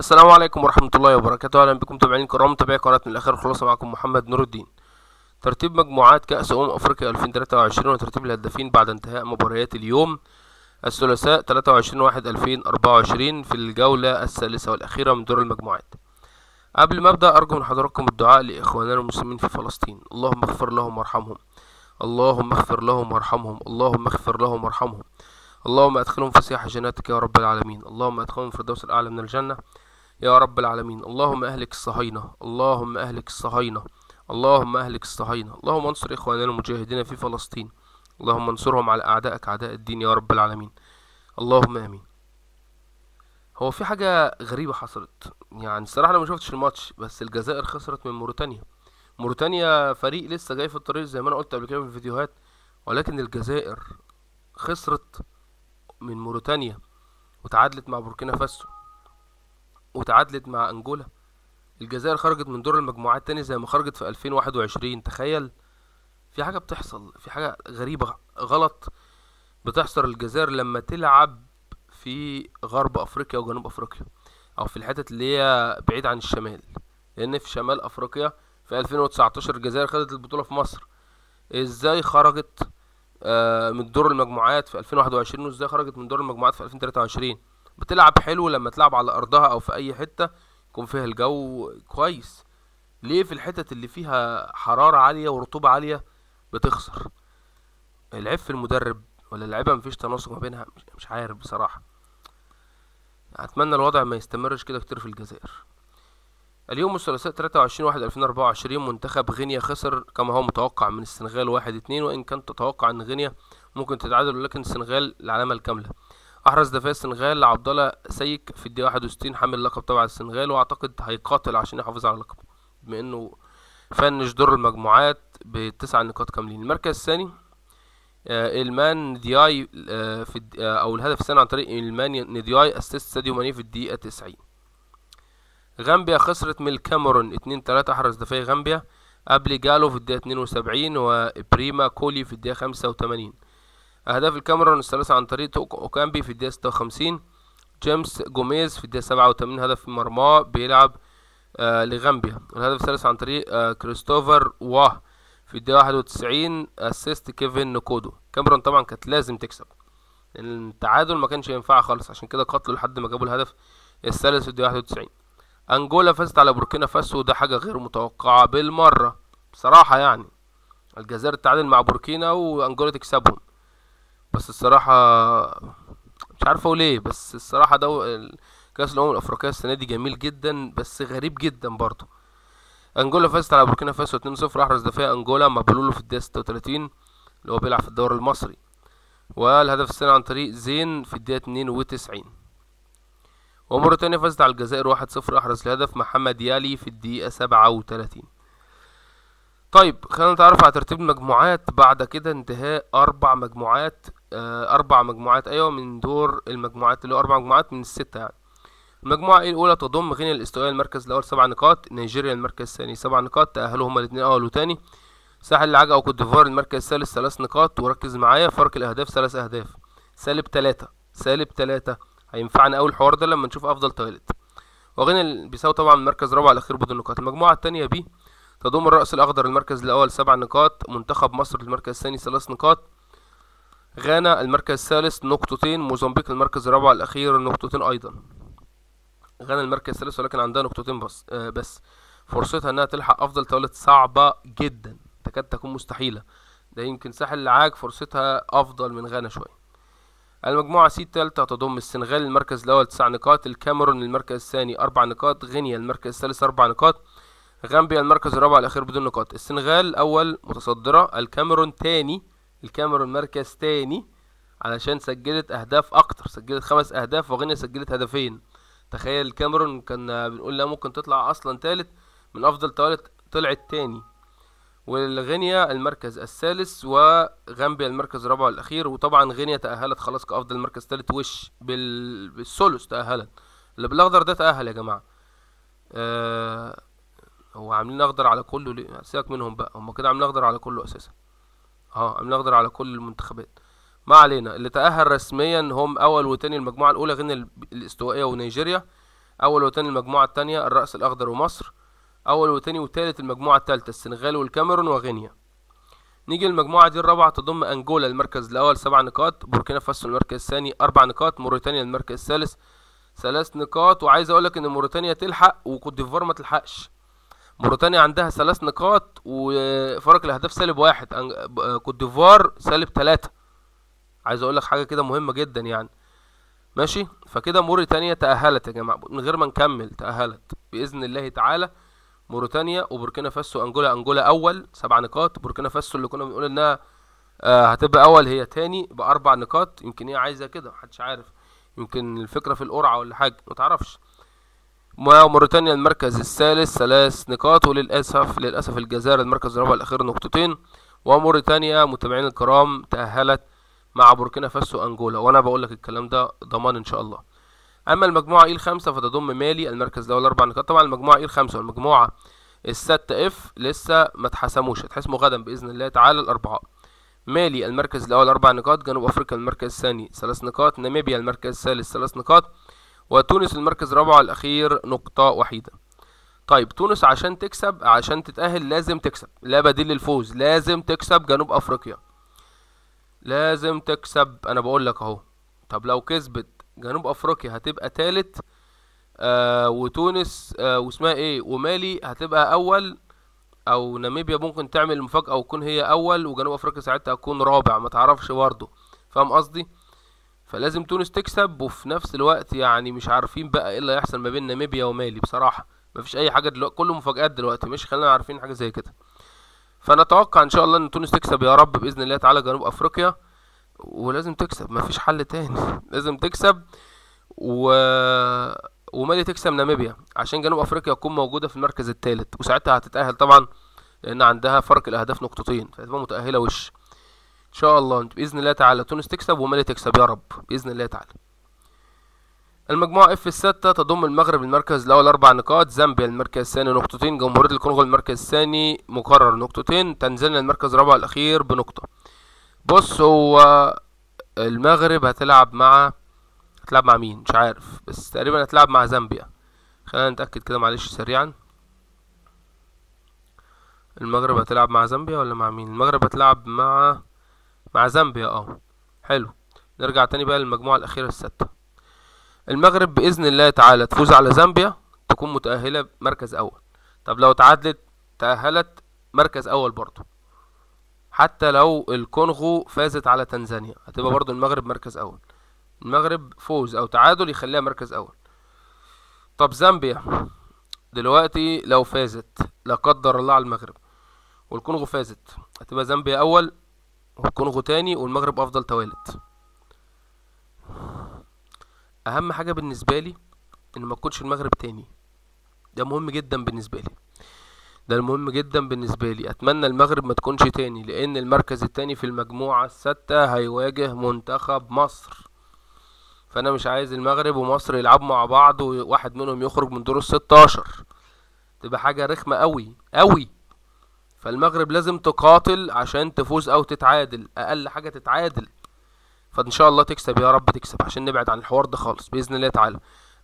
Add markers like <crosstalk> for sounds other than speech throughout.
السلام عليكم ورحمة الله وبركاته أهلا بكم متابعين الكرام متابعي قناة من الآخر خلاصة معكم محمد نور الدين ترتيب مجموعات كأس أمم أفريقيا 2023 وترتيب الهدافين بعد انتهاء مباريات اليوم الثلاثاء 23 واحد 2024 في الجولة الثالثة والأخيرة من دور المجموعات قبل ما أبدأ أرجو من حضراتكم الدعاء لإخواننا المسلمين في فلسطين اللهم اغفر لهم وارحمهم اللهم اغفر لهم وارحمهم اللهم اغفر لهم وارحمهم اللهم ادخلهم في سياح جناتك يا رب العالمين اللهم ادخلهم في الدوس الأعلى من الجنة يا رب العالمين اللهم أهلك الصهاينة اللهم أهلك الصهاينة اللهم أهلك الصهاينة اللهم انصر إخواننا المجاهدين في فلسطين اللهم انصرهم على أعدائك أعداء الدين يا رب العالمين اللهم آمين هو في حاجة غريبة حصلت يعني الصراحة أنا ما شفتش الماتش بس الجزائر خسرت من موريتانيا موريتانيا فريق لسه جاي في الطريق زي ما أنا قلت قبل كده في الفيديوهات ولكن الجزائر خسرت من موريتانيا وتعادلت مع بوركينا فاسو وتعادلت مع أنجولا الجزائر خرجت من دور المجموعات تاني زي ما خرجت في 2021 تخيل في حاجة بتحصل في حاجة غريبة غلط بتحصل الجزائر لما تلعب في غرب أفريقيا وجنوب أفريقيا أو في الحتت اللي هي بعيد عن الشمال لأن في شمال أفريقيا في 2019 الجزائر خدت البطولة في مصر ازاي خرجت آه، من دور المجموعات في 2021 وازاي خرجت من دور المجموعات في 2023 بتلعب حلو لما تلعب على ارضها او في اي حتة يكون فيها الجو كويس ليه في الحتت اللي فيها حرارة عالية ورطوبة عالية بتخسر العيب في المدرب ولا اللعيبة مفيش تناسق ما بينها مش عارف بصراحة اتمنى الوضع ما يستمرش كده كتير في الجزائر اليوم الثلاثاء 23 واحد 2024 منتخب غينيا خسر كما هو متوقع من السنغال واحد اتنين وان كان تتوقع ان غينيا ممكن تتعادل ولكن السنغال العلامة الكاملة احرز دفاع السنغال عبد الله سيك في الدقيقه 61 حامل اللقب تبع السنغال واعتقد هيقاتل عشان يحافظ على لقبه بما انه فنش دور المجموعات بتسع نقاط كاملين المركز الثاني آه، المان دياي آه، في آه، او الهدف الثاني عن طريق المان دياي اسيست ساديو ماني في الدقيقه 90 غامبيا خسرت من الكاميرون 2 3 احرز دفاعي غامبيا قبل جالو في الدقيقه 72 وبريما كولي في الدقيقه 85 أهداف الكاميرون الثلاثة عن طريق أوكامبي في الدقيقة ستة وخمسين جيمس جوميز في الدقيقة سبعة وتمانين هدف مرماه بيلعب آه لغامبيا الهدف الثالث عن طريق آه كريستوفر واه في الدقيقة واحد وتسعين اسيست كيفن نكودو كاميرون طبعا كانت لازم تكسب التعادل ما كانش ينفع خالص عشان كده قتلوا لحد ما جابوا الهدف الثالث في الدقيقة 91 أنجولا فازت على بوركينا فاسو وده حاجة غير متوقعة بالمرة بصراحة يعني الجزائر تعادل مع بوركينا وأنجولا تكسبهم بس الصراحة مش عارف اقول ايه بس الصراحة دو كأس الأمم الأفريقية السنة دي جميل جدا بس غريب جدا برضه أنجولا فازت على بوركينا فاسو 2-0 أحرز دفاع أنجولا مبلولو في الدقيقة 36 اللي هو بيلعب في الدوري المصري والهدف الثاني عن طريق زين في الدقيقة 92 وموريتانيا فازت على الجزائر 1-0 أحرز الهدف محمد يالي في الدقيقة 37 طيب خلينا نتعرف على ترتيب المجموعات بعد كده انتهاء أربع مجموعات آه، أربع مجموعات أيوة من دور المجموعات اللي هو أربع مجموعات من الستة يعني المجموعة الأولى تضم غينيا الاستوائية المركز الأول سبع نقاط نيجيريا المركز الثاني سبع نقاط تأهلوا هما الاتنين أول وتاني ساحل العجا وكوت ديفوار المركز الثالث ثلاث نقاط وركز معايا فرق الأهداف ثلاث أهداف سالب تلاتة سالب تلاتة هينفعنا أوي الحوار ده لما نشوف أفضل تايلت وغينيا بيساوي طبعا المركز الرابع الأخير بدون نقاط المجموعة التانية بي تضم الرأس الأخضر المركز الأول سبع نقاط منتخب مصر المركز الثاني ثلاث نقاط غانا المركز الثالث نقطتين موزمبيق المركز الرابع الأخير نقطتين أيضا غانا المركز الثالث ولكن عندها نقطتين بس آه بس فرصتها إنها تلحق أفضل تولد صعبة جدا تكاد تكون مستحيلة ده يمكن ساحل العاج فرصتها أفضل من غانا شوية المجموعة سي التالتة تضم السنغال المركز الأول تسع نقاط الكاميرون المركز الثاني أربع نقاط غينيا المركز الثالث أربع نقاط غامبيا المركز الرابع الأخير بدون نقاط السنغال اول متصدرة الكاميرون تاني الكاميرون مركز تاني علشان سجلت اهداف اكتر سجلت خمس اهداف وغينيا سجلت هدفين تخيل الكاميرون كنا بنقول لها ممكن تطلع اصلا تالت من افضل توالت طلعت تاني والغينيا المركز الثالث وغامبيا المركز الرابع والاخير وطبعا غينيا تاهلت خلاص كافضل مركز ثالث وش بال... بالثلث تاهلت اللي بالاخضر ده تاهل يا جماعه آه... هو عاملين اخضر على كله ليه سيبك منهم بقى هم كده عاملين اخضر على كله اساسا اه عاملين اخضر على كل المنتخبات ما علينا اللي تأهل رسميا هم اول وتاني المجموعة الاولى غينيا الاستوائية ونيجيريا اول وتاني المجموعة التانية الرأس الاخضر ومصر اول وتاني وتالت المجموعة التالتة السنغال والكاميرون وغينيا نيجي المجموعة دي الرابعة تضم أنجولا المركز الأول سبع نقاط بوركينا فاسو المركز الثاني أربع نقاط موريتانيا المركز الثالث ثلاث نقاط وعايز أقولك إن موريتانيا تلحق وكوت ديفوار ما تلحقش موريتانيا عندها ثلاث نقاط وفرق الاهداف سالب واحد كوت ديفوار سالب ثلاثة عايز اقول لك حاجه كده مهمه جدا يعني ماشي فكده موريتانيا تاهلت يا جماعه من غير ما نكمل تاهلت باذن الله تعالى موريتانيا وبوركينا فاسو انجولا انجولا اول سبع نقاط بوركينا فاسو اللي كنا بنقول انها آه، هتبقى اول هي تاني باربع نقاط يمكن هي عايزه كده محدش عارف يمكن الفكره في القرعه ولا حاجه متعرفش وموريتانيا المركز الثالث ثلاث نقاط وللأسف للأسف الجزائر المركز الرابع الأخير نقطتين وموريتانيا متابعين الكرام تأهلت مع بوركينا فاسو أنجولا وأنا بقول لك الكلام ده ضمان إن شاء الله أما المجموعة إي الخمسة فتضم مالي المركز الأول أربع نقاط طبعا المجموعة إي الخمسة والمجموعة الستة إف لسه ما اتحسموش هتحسموا غدا بإذن الله تعالى الأربعاء مالي المركز الأول أربع نقاط جنوب أفريقيا المركز الثاني ثلاث نقاط ناميبيا المركز الثالث ثلاث نقاط وتونس المركز الرابع الأخير نقطة وحيدة طيب تونس عشان تكسب عشان تتأهل لازم تكسب لا بديل للفوز لازم تكسب جنوب أفريقيا لازم تكسب أنا بقول لك أهو طب لو كسبت جنوب أفريقيا هتبقى تالت آه وتونس آه واسمها ايه ومالي هتبقى أول أو ناميبيا ممكن تعمل مفاجأة وتكون هي أول وجنوب أفريقيا ساعتها تكون رابع ما تعرفش برضه فاهم قصدي؟ فلازم تونس تكسب وفي نفس الوقت يعني مش عارفين بقى ايه اللي هيحصل ما بين ناميبيا ومالي بصراحه مفيش اي حاجه دلوقتي كله مفاجات دلوقتي مش خلينا عارفين حاجه زي كده فنتوقع ان شاء الله ان تونس تكسب يا رب باذن الله تعالى جنوب افريقيا ولازم تكسب مفيش حل تاني <laughs> لازم تكسب و ومالي تكسب ناميبيا عشان جنوب افريقيا تكون موجوده في المركز الثالث وساعتها هتتاهل طبعا لان عندها فرق الاهداف نقطتين فهتبقى متاهله وش ان شاء الله باذن الله تعالى تونس تكسب ومالي تكسب يا رب باذن الله تعالى المجموعة اف الستة تضم المغرب المركز الأول أربع نقاط زامبيا المركز الثاني نقطتين جمهورية الكونغو المركز الثاني مقرر نقطتين تنزلنا المركز الرابع الأخير بنقطة بص هو المغرب هتلعب مع هتلعب مع مين مش عارف بس تقريبا هتلعب مع زامبيا خلينا نتأكد كده معلش سريعا المغرب هتلعب مع زامبيا ولا مع مين المغرب هتلعب مع مع زامبيا اه حلو نرجع تاني بقى للمجموعة الأخيرة الستة المغرب بإذن الله تعالى تفوز على زامبيا تكون متأهلة مركز أول طب لو تعادلت تأهلت مركز أول برضه حتى لو الكونغو فازت على تنزانيا هتبقى برضه المغرب مركز أول المغرب فوز أو تعادل يخليها مركز أول طب زامبيا دلوقتي لو فازت لا قدر الله على المغرب والكونغو فازت هتبقى زامبيا أول والكونغو تاني والمغرب افضل توالت اهم حاجه بالنسبه لي ان ما تكونش المغرب تاني ده مهم جدا بالنسبه لي ده المهم جدا بالنسبه لي اتمنى المغرب ما تكونش تاني لان المركز التاني في المجموعه السادسه هيواجه منتخب مصر فانا مش عايز المغرب ومصر يلعبوا مع بعض وواحد منهم يخرج من دور الستاشر تبقى حاجه رخمه قوي قوي فالمغرب لازم تقاتل عشان تفوز او تتعادل اقل حاجه تتعادل فان شاء الله تكسب يا رب تكسب عشان نبعد عن الحوار ده خالص باذن الله تعالى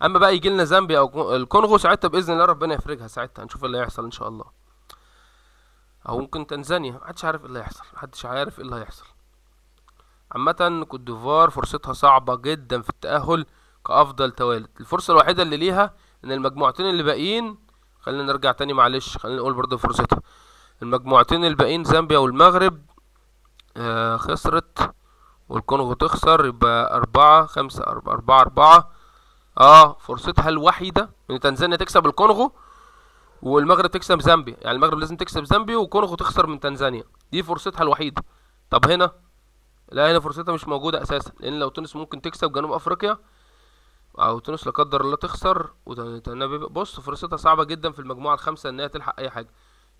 اما بقى يجي لنا زامبيا او الكونغو ساعتها باذن الله ربنا يفرجها ساعتها هنشوف إيه اللي هيحصل ان شاء الله او ممكن تنزانيا محدش عارف ايه اللي هيحصل محدش عارف ايه اللي هيحصل عامه كوت ديفوار فرصتها صعبه جدا في التاهل كافضل توالد الفرصه الوحيده اللي ليها ان المجموعتين اللي باقيين خلينا نرجع تاني معلش خلينا نقول برضه فرصتها المجموعتين الباقيين زامبيا والمغرب آه خسرت والكونغو تخسر يبقى أربعة خمسة أربعة أربعة أربعة اه فرصتها الوحيدة إن تنزانيا تكسب الكونغو والمغرب تكسب زامبيا يعني المغرب لازم تكسب زامبيا والكونغو تخسر من تنزانيا دي فرصتها الوحيدة طب هنا لا هنا فرصتها مش موجودة أساسا لأن لو تونس ممكن تكسب جنوب أفريقيا أو تونس لا قدر الله تخسر بص فرصتها صعبة جدا في المجموعة الخامسة إن هي تلحق أي حاجة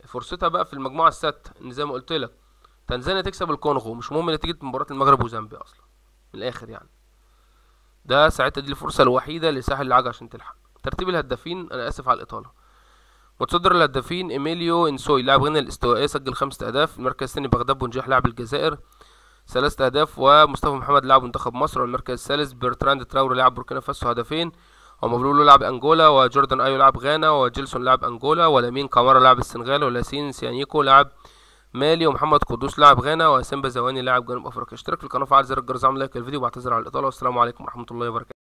فرصتها بقى في المجموعه السادسه ان زي ما قلت لك تنزانيا تكسب الكونغو مش مهم نتيجه مباراه المغرب وزامبيا اصلا من الاخر يعني ده ساعتها دي الفرصه الوحيده لساحل العاج عشان تلحق ترتيب الهدافين انا اسف على الاطاله متصدر الهدافين ايميليو انسوي لاعب غنى الاستوائيه سجل خمسة اهداف المركز الثاني بغداد بونجاح لاعب الجزائر ثلاثة اهداف ومصطفى محمد لاعب منتخب مصر والمركز الثالث برتراند تراوري لاعب بوركينا فاسو هدفين هما لعب انجولا وجوردن ايو لعب غانا وجيلسون لعب انجولا ولامين كامارا لعب السنغال ولاسين سيانيكو لعب مالي ومحمد قدوس لاعب غانا وسيمبا زواني لاعب جنوب افريقيا اشترك في القناه وفعل زر الجرس اعمل لايك للفيديو واعتذر على الاطاله والسلام عليكم ورحمه الله وبركاته